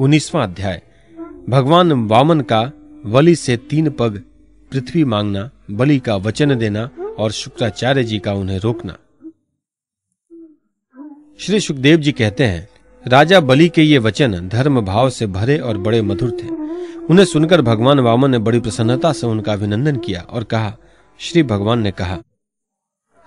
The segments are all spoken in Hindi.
उन्नीसवा अध्याय भगवान वामन का बलि से तीन पग पृथ्वी मांगना बलि का वचन देना और शुक्राचार्य जी का उन्हें रोकना श्री सुखदेव जी कहते हैं राजा बलि के ये वचन धर्म भाव से भरे और बड़े मधुर थे उन्हें सुनकर भगवान वामन ने बड़ी प्रसन्नता से उनका अभिनंदन किया और कहा श्री भगवान ने कहा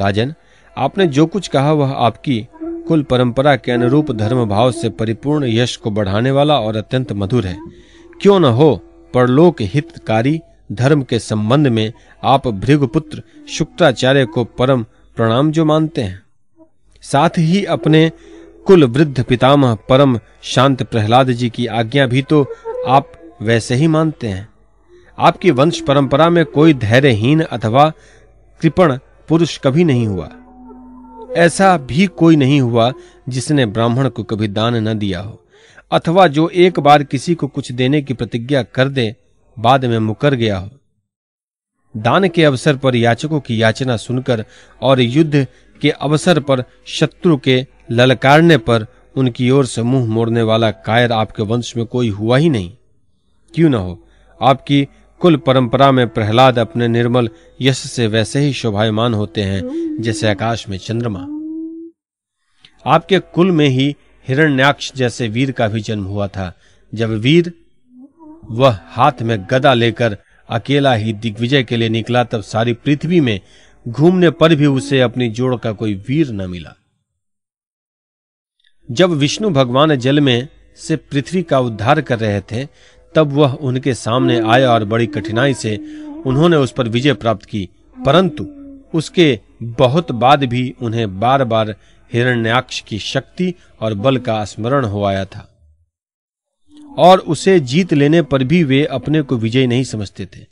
राजन आपने जो कुछ कहा वह आपकी कुल परंपरा के अनुरूप धर्म भाव से परिपूर्ण यश को बढ़ाने वाला और अत्यंत मधुर है क्यों न हो परलोक हितकारी धर्म के संबंध में आप भृगुपुत्र शुक्राचार्य को परम प्रणाम जो मानते हैं साथ ही अपने कुल वृद्ध पितामह परम शांत प्रहलाद जी की आज्ञा भी तो आप वैसे ही मानते हैं आपकी वंश परंपरा में कोई धैर्यहीन अथवा कृपण पुरुष कभी नहीं हुआ ऐसा भी कोई नहीं हुआ जिसने ब्राह्मण को कभी दान न दिया हो अथवा जो एक बार किसी को कुछ देने की प्रतिज्ञा कर दे बाद में मुकर गया हो दान के अवसर पर याचकों की याचना सुनकर और युद्ध के अवसर पर शत्रु के ललकारने पर उनकी ओर से मुंह मोड़ने वाला कायर आपके वंश में कोई हुआ ही नहीं क्यों ना हो आपकी कुल परंपरा में प्रहलाद अपने निर्मल यश से वैसे ही शोभायमान होते हैं जैसे आकाश में चंद्रमा आपके कुल में ही हिरण्याक्ष जैसे वीर का भी जन्म हुआ था जब वीर वह हाथ में गदा लेकर अकेला ही दिग्विजय के लिए निकला तब सारी पृथ्वी में घूमने पर भी उसे अपनी जोड़ का कोई वीर न मिला जब विष्णु भगवान जल में से पृथ्वी का उद्धार कर रहे थे तब वह उनके सामने आया और बड़ी कठिनाई से उन्होंने उस पर विजय प्राप्त की परंतु उसके बहुत बाद भी उन्हें बार बार हिरण्याक्ष की शक्ति और बल का स्मरण हो आया था और उसे जीत लेने पर भी वे अपने को विजय नहीं समझते थे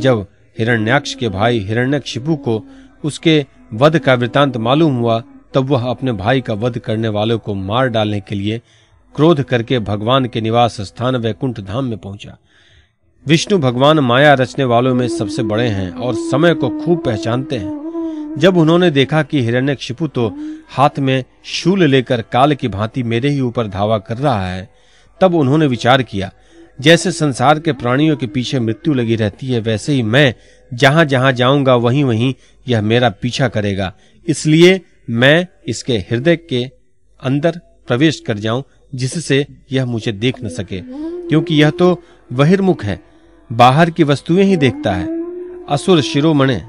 जब हिरण्याक्ष के भाई हिरण्यक्षिपु को उसके वध का वृतांत मालूम हुआ तब वह अपने भाई का वध करने वालों को मार डालने के लिए क्रोध करके भगवान के निवास स्थान वैकुंठ धाम में पहुंचा विष्णु भगवान माया रचने वालों में सबसे बड़े हैं और समय को खूब पहचानते हैं जब उन्होंने देखा कि हिरण्यक्षिपु तो हाथ में शूल लेकर काल की भांति मेरे ही ऊपर धावा कर रहा है तब उन्होंने विचार किया जैसे संसार के प्राणियों के पीछे मृत्यु लगी रहती है वैसे ही मैं जहां जहां जाऊंगा वहीं वहीं यह मेरा पीछा करेगा इसलिए मैं इसके हृदय के अंदर प्रवेश कर जाऊं जिससे यह मुझे देख न सके क्योंकि यह तो बहिर्मुख है बाहर की वस्तुएं ही देखता है असुर शिरोमणे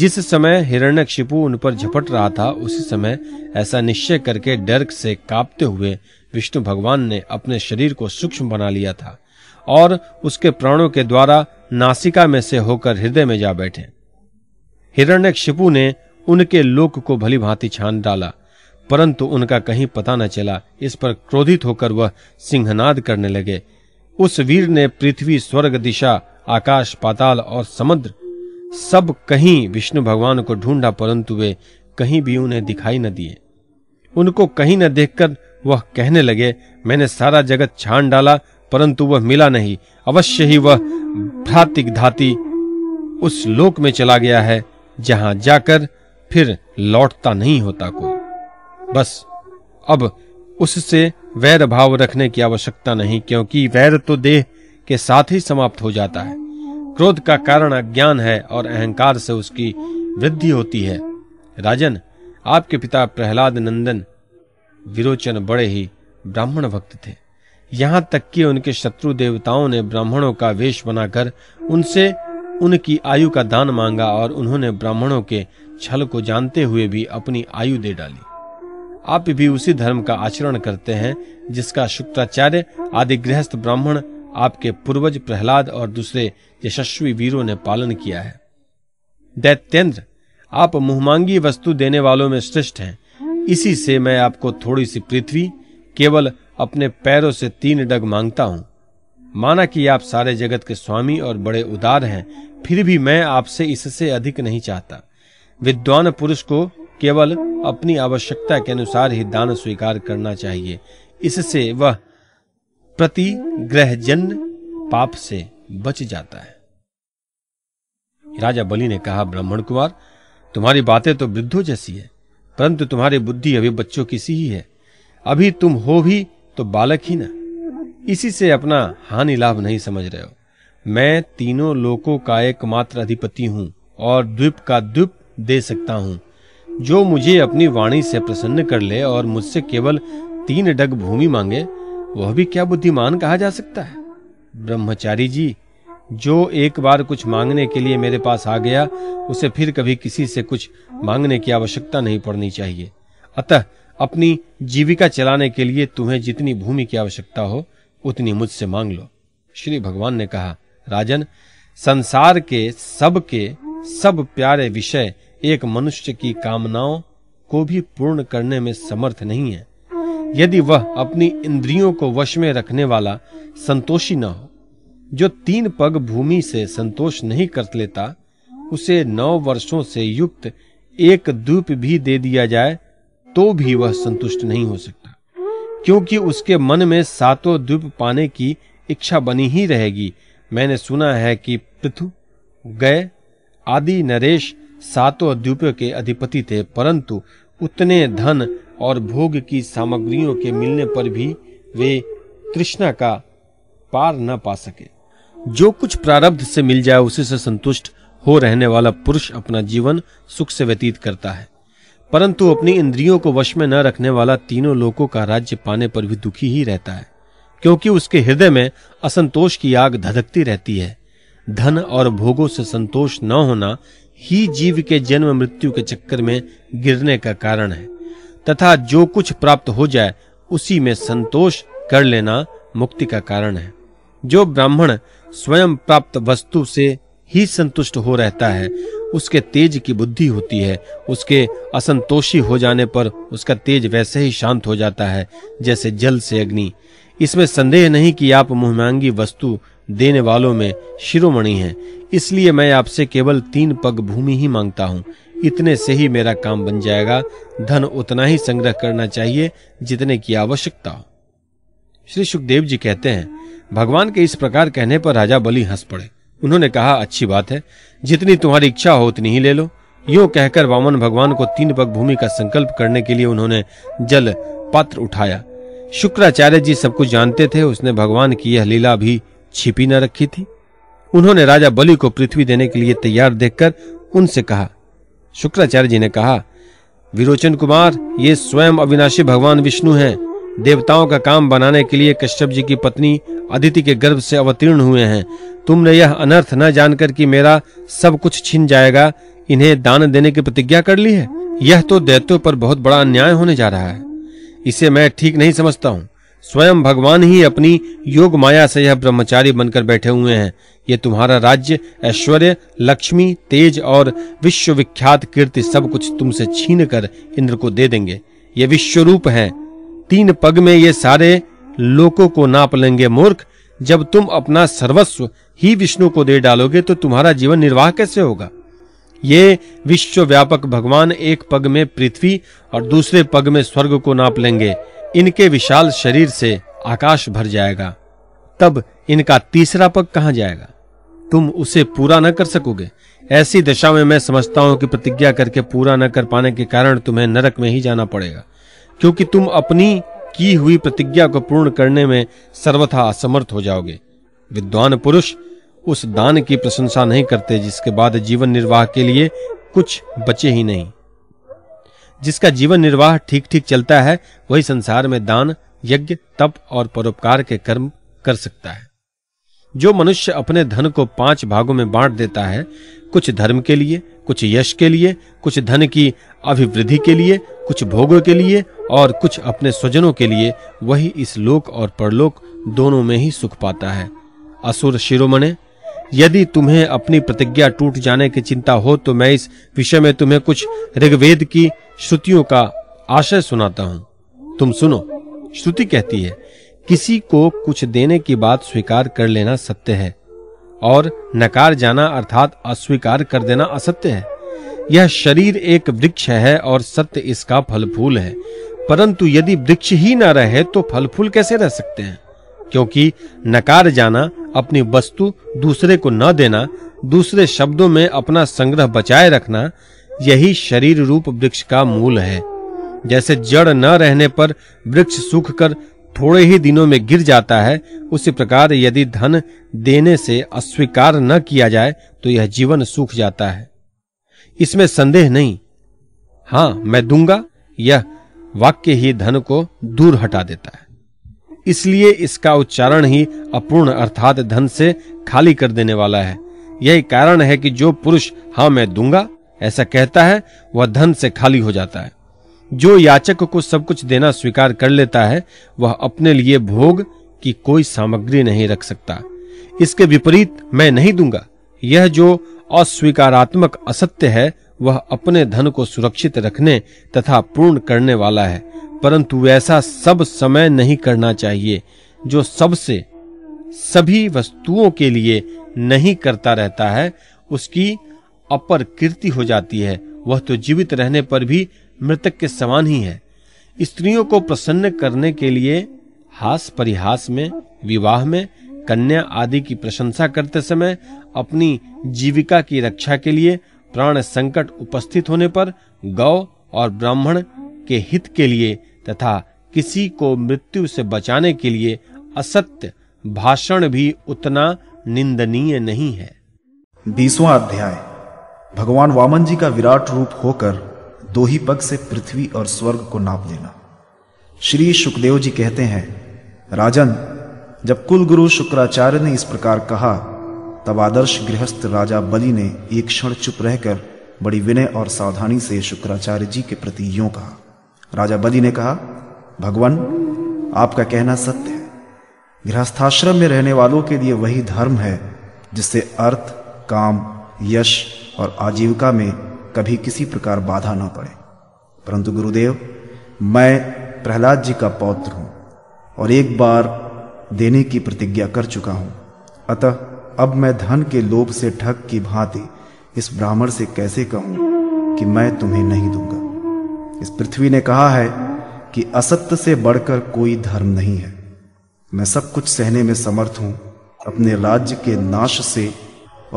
जिस समय हिरण्यक्षिपु उन पर झपट रहा था उसी समय ऐसा निश्चय करके डर से कांपते हुए विष्णु भगवान ने अपने शरीर को सूक्ष्म बना लिया था और उसके प्राणों के द्वारा नासिका में से होकर हृदय में जा बैठे हिरण्यक्षिपु ने उनके लोक को भली भांति छान डाला परंतु उनका कहीं पता न चला इस पर क्रोधित होकर वह सिंहनाद करने लगे उस वीर ने पृथ्वी स्वर्ग दिशा आकाश पाताल और समुद्र सब कहीं विष्णु भगवान को ढूंढा परंतु वे कहीं भी उन्हें दिखाई न दिए उनको कहीं न देखकर वह कहने लगे मैंने सारा जगत छान डाला परंतु वह मिला नहीं अवश्य ही वह भ्रातिक धाती उस लोक में चला गया है जहां जाकर फिर लौटता नहीं होता को बस अब उससे वैर भाव रखने की आवश्यकता नहीं क्योंकि वैर तो देह के साथ ही समाप्त हो जाता है क्रोध का कारण अज्ञान है और अहंकार से उसकी वृद्धि होती है राजन आपके पिता प्रहलाद नंदन विरोचन बड़े ही ब्राह्मण भक्त थे यहाँ तक कि उनके शत्रु देवताओं ने ब्राह्मणों का वेश बनाकर उनसे उनकी आयु का दान मांगा और उन्होंने ब्राह्मणों के छल को जानते हुए भी अपनी आयु दे डाली आप भी उसी धर्म का आचरण करते हैं जिसका शुक्राचार्य आदि गृहस्थ ब्राह्मण आपके पूर्वज प्रहलाद और दूसरे यशस्वी वीरों ने पालन किया है दैत्येंद्र आप मुहमांगी वस्तु देने वालों में श्रेष्ठ हैं इसी से मैं आपको थोड़ी सी पृथ्वी केवल अपने पैरों से तीन डग मांगता हूं माना कि आप सारे जगत के स्वामी और बड़े उदार हैं फिर भी मैं आपसे इससे अधिक नहीं चाहता विद्वान पुरुष को केवल अपनी आवश्यकता के अनुसार ही दान स्वीकार करना चाहिए इससे वह जन पाप से बच जाता है राजा बलि ने कहा ब्राह्मण कुमार तुम्हारी बातें तो वृद्धों जैसी है परंतु तुम्हारी बुद्धि अभी बच्चों की सी ही है अभी तुम हो भी तो बालक ही ना इसी से अपना हानि लाभ नहीं समझ रहे हो मैं तीनों लोकों का एकमात्र अधिपति हूं और द्वीप का द्वीप दे सकता हूं जो मुझे अपनी वाणी से प्रसन्न कर ले और मुझसे केवल तीन डग भूमि मांगे वह भी क्या बुद्धिमान कहा जा सकता है ब्रह्मचारी जी जो एक बार कुछ मांगने के लिए मेरे पास आ गया उसे फिर कभी किसी से कुछ मांगने की आवश्यकता नहीं पड़नी चाहिए अतः अपनी जीविका चलाने के लिए तुम्हें जितनी भूमि की आवश्यकता हो उतनी मुझसे मांग लो श्री भगवान ने कहा राजन संसार के सब के सब प्यारे विषय एक मनुष्य की कामनाओं को भी पूर्ण करने में समर्थ नहीं है यदि वह अपनी इंद्रियों को वश में रखने वाला संतोषी न हो जो तीन पग भूमि से संतोष नहीं कर लेता उसे नौ वर्षों से युक्त एक दूप भी दे दिया जाए तो भी वह संतुष्ट नहीं हो सकता क्योंकि उसके मन में सातों द्वीप पाने की इच्छा बनी ही रहेगी मैंने सुना है कि पृथु गए आदि नरेश सातों द्वीपों के अधिपति थे परंतु उतने धन और भोग की सामग्रियों के मिलने पर भी वे कृष्णा का पार न पा सके जो कुछ प्रारब्ध से मिल जाए उसी से संतुष्ट हो रहने वाला पुरुष अपना जीवन सुख से व्यतीत करता है परंतु अपनी इंद्रियों को वश में न रखने वाला तीनों लोगों का राज्य पाने पर भी दुखी ही रहता है क्योंकि उसके हृदय में असंतोष की आग धधकती रहती है धन और भोगों से संतोष न होना ही जीव के जन्म मृत्यु के चक्कर में गिरने का कारण है तथा जो कुछ प्राप्त हो जाए उसी में संतोष कर लेना मुक्ति का कारण है जो ब्राह्मण स्वयं प्राप्त वस्तु से ही संतुष्ट हो रहता है उसके तेज की बुद्धि होती है उसके असंतोषी हो जाने पर उसका तेज वैसे ही शांत हो जाता है जैसे जल से अग्नि इसमें संदेह नहीं कि आप मुहमांगी वस्तु देने वालों में शिरोमणि हैं इसलिए मैं आपसे केवल तीन पग भूमि ही मांगता हूँ इतने से ही मेरा काम बन जाएगा धन उतना ही संग्रह करना चाहिए जितने की आवश्यकता हो श्री सुखदेव जी कहते हैं भगवान के इस प्रकार कहने पर राजा बलि हंस पड़े उन्होंने कहा अच्छी बात है जितनी तुम्हारी इच्छा हो उतनी ही ले लो यो कहकर वामन भगवान को तीन पग भूमि का संकल्प करने के लिए उन्होंने जल पात्र उठाया शुक्राचार्य जी सब कुछ जानते थे उसने भगवान की यह लीला भी छिपी न रखी थी उन्होंने राजा बलि को पृथ्वी देने के लिए तैयार देखकर उनसे कहा शुक्राचार्य जी ने कहा विरोचन कुमार ये स्वयं अविनाशी भगवान विष्णु हैं देवताओं का काम बनाने के लिए कश्यप जी की पत्नी अदिति के गर्भ से अवतीर्ण हुए हैं तुमने यह अनर्थ न जानकर कि मेरा सब कुछ छिन जाएगा इन्हें दान देने की प्रतिज्ञा कर ली है यह तो दैत्यों पर बहुत बड़ा अन्याय होने जा रहा है इसे मैं ठीक नहीं समझता हूँ स्वयं भगवान ही अपनी योग माया से यह ब्रह्मचारी बनकर बैठे हुए हैं ये तुम्हारा राज्य ऐश्वर्य लक्ष्मी तेज और विश्वविख्यात कीर्ति सब कुछ तुमसे छीन कर इंद्र को दे देंगे ये रूप है तीन पग में ये सारे लोगों को नाप लेंगे मूर्ख जब तुम अपना सर्वस्व ही विष्णु को दे डालोगे तो तुम्हारा जीवन निर्वाह कैसे होगा ये विश्व व्यापक भगवान एक पग में पृथ्वी और दूसरे पग में स्वर्ग को नाप लेंगे इनके विशाल शरीर से आकाश भर जाएगा तब इनका तीसरा पग कहां जाएगा तुम उसे पूरा न कर सकोगे ऐसी दशा में मैं समझता हूं कि प्रतिज्ञा करके पूरा न कर पाने के कारण तुम्हें नरक में ही जाना पड़ेगा क्योंकि तुम अपनी की हुई प्रतिज्ञा को पूर्ण करने में सर्वथा असमर्थ हो जाओगे विद्वान पुरुष उस दान की प्रशंसा नहीं करते जिसके बाद जीवन निर्वाह के लिए कुछ बचे ही नहीं जिसका जीवन निर्वाह ठीक ठीक चलता है वही संसार में दान यज्ञ तप और परोपकार के कर्म कर सकता है जो मनुष्य अपने धन को पांच भागों में बांट देता है कुछ धर्म के लिए कुछ यश के लिए कुछ धन की अभिवृद्धि के लिए कुछ भोगों के लिए और कुछ अपने स्वजनों के लिए वही इस लोक और परलोक दोनों में ही सुख पाता है असुर शिरोमणे यदि तुम्हें अपनी प्रतिज्ञा टूट जाने की चिंता हो तो मैं इस विषय में तुम्हें कुछ ऋग्वेद की श्रुतियों का आशय सुनाता हूँ तुम सुनो श्रुति कहती है किसी को कुछ देने की बात स्वीकार कर लेना सत्य है और नकार जाना अर्थात अस्वीकार कर देना असत्य है यह शरीर एक वृक्ष है और सत्य इसका फल फूल है परंतु यदि वृक्ष ही ना रहे तो फल फूल कैसे रह सकते हैं क्योंकि नकार जाना अपनी वस्तु दूसरे को न देना दूसरे शब्दों में अपना संग्रह बचाए रखना यही शरीर रूप वृक्ष का मूल है जैसे जड़ न रहने पर वृक्ष सूख कर थोड़े ही दिनों में गिर जाता है उसी प्रकार यदि धन देने से अस्वीकार न किया जाए तो यह जीवन सूख जाता है इसमें संदेह नहीं हाँ मैं दूंगा यह वाक्य ही धन को दूर हटा देता है इसलिए इसका उच्चारण ही अपूर्ण अर्थात धन से खाली कर देने वाला है यही कारण है कि जो पुरुष हाँ मैं दूंगा ऐसा कहता है वह धन से खाली हो जाता है जो याचक को सब कुछ देना स्वीकार कर लेता है वह अपने लिए भोग की कोई सामग्री नहीं रख सकता इसके विपरीत मैं नहीं दूंगा यह जो अस्वीकारात्मक असत्य है वह अपने धन को सुरक्षित रखने तथा पूर्ण करने वाला है परंतु ऐसा सब समय नहीं करना चाहिए जो सबसे सभी वस्तुओं के लिए नहीं करता रहता है उसकी अपर कृति हो जाती है वह तो जीवित रहने पर भी मृतक के समान ही है स्त्रियों को प्रसन्न करने के लिए हास परिहास में विवाह में कन्या आदि की प्रशंसा करते समय अपनी जीविका की रक्षा के लिए प्राण संकट उपस्थित होने पर गौ और ब्राह्मण के हित के लिए तथा किसी को मृत्यु से बचाने के लिए असत्य भाषण भी उतना निंदनीय नहीं है बीसवा अध्याय भगवान वामन जी का विराट रूप होकर दो ही पग से पृथ्वी और स्वर्ग को नाप लेना श्री सुखदेव जी कहते हैं राजन जब कुल गुरु शुक्राचार्य ने इस प्रकार कहा तब आदर्श गृहस्थ राजा बलि ने एक क्षण चुप रहकर बड़ी विनय और सावधानी से शुक्राचार्य जी के प्रति यो कहा राजा बदी ने कहा भगवान आपका कहना सत्य है गृहस्थाश्रम में रहने वालों के लिए वही धर्म है जिससे अर्थ काम यश और आजीविका में कभी किसी प्रकार बाधा न पड़े परंतु गुरुदेव मैं प्रहलाद जी का पौत्र हूं और एक बार देने की प्रतिज्ञा कर चुका हूं अतः अब मैं धन के लोभ से ठग की भांति इस ब्राह्मण से कैसे कहूं कि मैं तुम्हें नहीं दूंगा इस पृथ्वी ने कहा है कि असत्य से बढ़कर कोई धर्म नहीं है मैं सब कुछ सहने में समर्थ हूं अपने राज्य के नाश से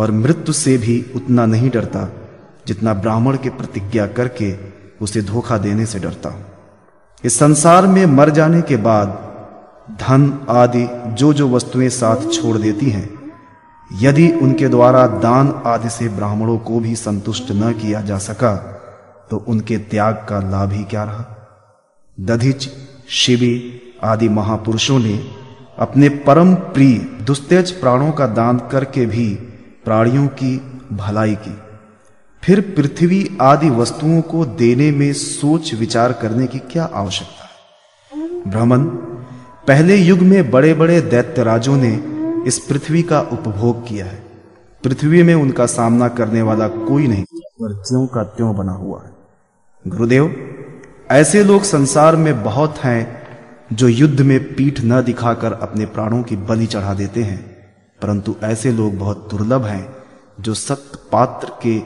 और मृत्यु से भी उतना नहीं डरता जितना ब्राह्मण की प्रतिज्ञा करके उसे धोखा देने से डरता हूं इस संसार में मर जाने के बाद धन आदि जो जो वस्तुएं साथ छोड़ देती हैं यदि उनके द्वारा दान आदि से ब्राह्मणों को भी संतुष्ट न किया जा सका तो उनके त्याग का लाभ ही क्या रहा दधिच शिवी आदि महापुरुषों ने अपने परम प्रिय दुस्तेज प्राणों का दान करके भी प्राणियों की भलाई की फिर पृथ्वी आदि वस्तुओं को देने में सोच विचार करने की क्या आवश्यकता है भ्रमण पहले युग में बड़े बड़े दैत्यराजों ने इस पृथ्वी का उपभोग किया है पृथ्वी में उनका सामना करने वाला कोई नहीं पर ज्यों का त्यों बना हुआ है गुरुदेव ऐसे लोग संसार में बहुत हैं जो युद्ध में पीठ न दिखाकर अपने प्राणों की बलि चढ़ा देते हैं परंतु ऐसे लोग बहुत दुर्लभ हैं जो सत्य पात्र के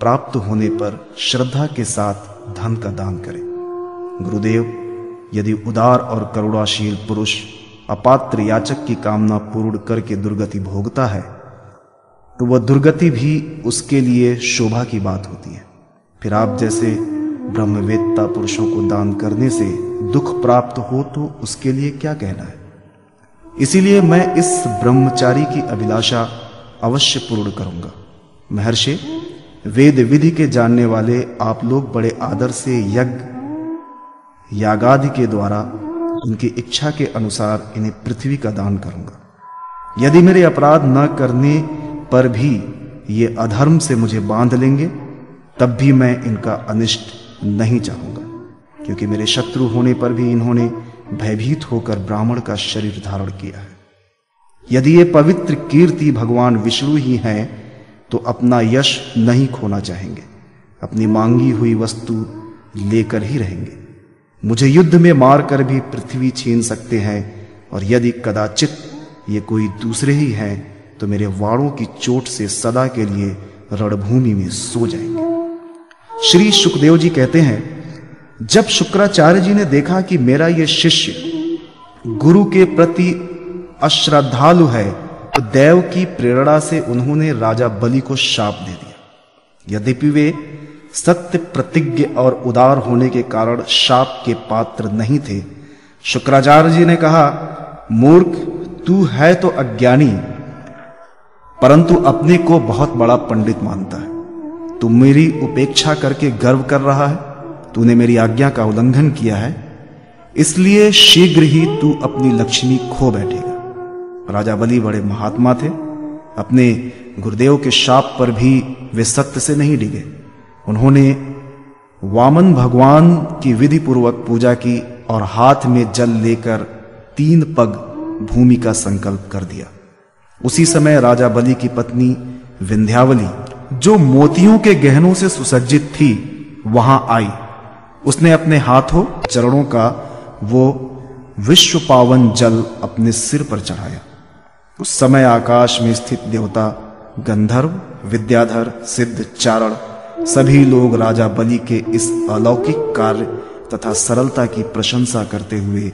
प्राप्त होने पर श्रद्धा के साथ धन का दान करें गुरुदेव यदि उदार और करुणाशील पुरुष अपात्र याचक की कामना पूर्ण करके दुर्गति भोगता है तो वह दुर्गति भी उसके लिए शोभा की बात होती है फिर आप जैसे ब्रह्मवेत्ता पुरुषों को दान करने से दुख प्राप्त हो तो उसके लिए क्या कहना है इसीलिए मैं इस ब्रह्मचारी की अभिलाषा अवश्य पूर्ण करूंगा महर्षि वेद विधि के जानने वाले आप लोग बड़े आदर से यज्ञ यागादि के द्वारा उनकी इच्छा के अनुसार इन्हें पृथ्वी का दान करूंगा यदि मेरे अपराध न करने पर भी ये अधर्म से मुझे बांध लेंगे तब भी मैं इनका अनिष्ट नहीं चाहूंगा क्योंकि मेरे शत्रु होने पर भी इन्होंने भयभीत होकर ब्राह्मण का शरीर धारण किया है यदि ये पवित्र कीर्ति भगवान विष्णु ही हैं तो अपना यश नहीं खोना चाहेंगे अपनी मांगी हुई वस्तु लेकर ही रहेंगे मुझे युद्ध में मारकर भी पृथ्वी छीन सकते हैं और यदि कदाचित ये कोई दूसरे ही हैं तो मेरे वाड़ों की चोट से सदा के लिए रणभूमि में सो जाएंगे श्री सुखदेव जी कहते हैं जब शुक्राचार्य जी ने देखा कि मेरा ये शिष्य गुरु के प्रति अश्रद्धालु है तो देव की प्रेरणा से उन्होंने राजा बलि को शाप दे दिया यद्यपि वे सत्य प्रतिज्ञ और उदार होने के कारण शाप के पात्र नहीं थे शुक्राचार्य जी ने कहा मूर्ख तू है तो अज्ञानी परंतु अपने को बहुत बड़ा पंडित मानता है तू मेरी उपेक्षा करके गर्व कर रहा है तूने मेरी आज्ञा का उल्लंघन किया है इसलिए शीघ्र ही तू अपनी लक्ष्मी खो बैठेगा राजा बलि बड़े महात्मा थे अपने गुरुदेव के शाप पर भी वे सत्य से नहीं डिगे उन्होंने वामन भगवान की विधि पूर्वक पूजा की और हाथ में जल लेकर तीन पग भूमि का संकल्प कर दिया उसी समय राजा बलि की पत्नी विंध्यावली जो मोतियों के गहनों से सुसज्जित थी वहां आई उसने अपने हाथों चरणों का वो विश्व पावन जल अपने सिर पर चढ़ाया उस समय आकाश में स्थित देवता गंधर्व विद्याधर सिद्ध चारण सभी लोग राजा बलि के इस अलौकिक कार्य तथा सरलता की प्रशंसा करते हुए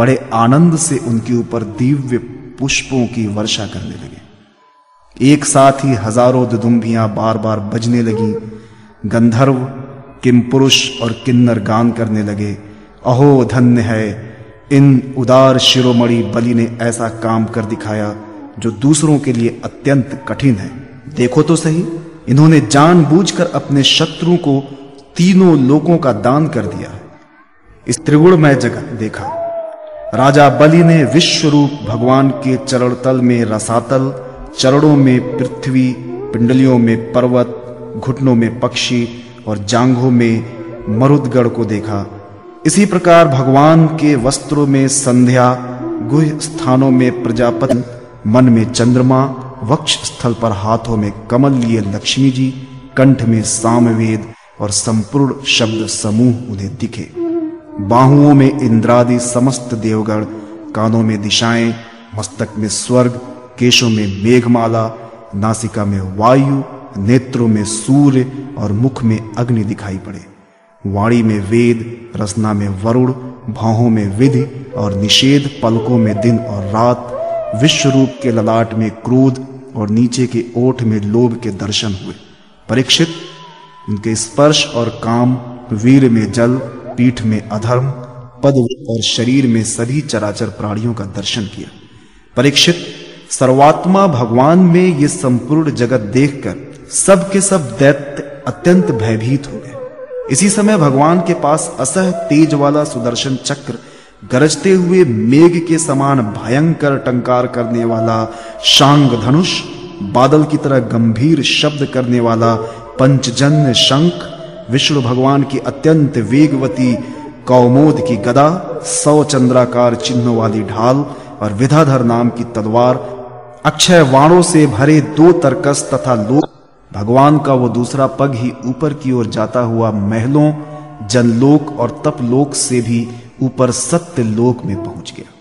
बड़े आनंद से उनके ऊपर दिव्य पुष्पों की वर्षा करने लगे एक साथ ही हजारों दुदुम्बियां बार बार बजने लगी गंधर्व किम पुरुष और किन्नर गान करने लगे अहो धन्य है इन उदार शिरोमणि बलि ने ऐसा काम कर दिखाया जो दूसरों के लिए अत्यंत कठिन है देखो तो सही इन्होंने जानबूझकर अपने शत्रु को तीनों लोगों का दान कर दिया इस त्रिगुणमय जगत देखा राजा बलि ने विश्व रूप भगवान के चरण तल में रसातल चरणों में पृथ्वी पिंडलियों में पर्वत घुटनों में पक्षी और जांघों में मरुदगढ़ को देखा इसी प्रकार भगवान के वस्त्रों में संध्या गुह स्थानों में प्रजापति मन में चंद्रमा वक्ष स्थल पर हाथों में कमल लिए लक्ष्मी जी कंठ में सामवेद और संपूर्ण शब्द समूह उन्हें दिखे बाहुओं में इंद्रादि समस्त देवगण कानों में दिशाएं मस्तक में स्वर्ग केशों में मेघमाला नासिका में वायु नेत्रों में सूर्य और मुख में अग्नि दिखाई पड़े वाणी में वेद रसना में वरुण भावों में विधि और निषेध पलकों में दिन और रात विश्व रूप के ललाट में क्रोध और नीचे के ओठ में लोभ के दर्शन हुए परीक्षित उनके स्पर्श और काम वीर में जल पीठ में अधर्म पद और शरीर में सभी चराचर प्राणियों का दर्शन किया परीक्षित सर्वात्मा भगवान में ये संपूर्ण जगत देखकर सब के सब दैत्य अत्यंत भयभीत हो गए इसी समय भगवान के पास असह तेज वाला सुदर्शन चक्र गरजते हुए मेघ के समान भयंकर टंकार करने वाला शांग धनुष बादल की तरह गंभीर शब्द करने वाला पंचजन्य शंख विष्णु भगवान की अत्यंत वेगवती कौमोद की गदा सौ चंद्राकार चिन्हों वाली ढाल और विधाधर नाम की तलवार अक्षय वाणों से भरे दो तरकस तथा लोक भगवान का वो दूसरा पग ही ऊपर की ओर जाता हुआ महलों जनलोक और तपलोक से भी ऊपर सत्य लोक में पहुंच गया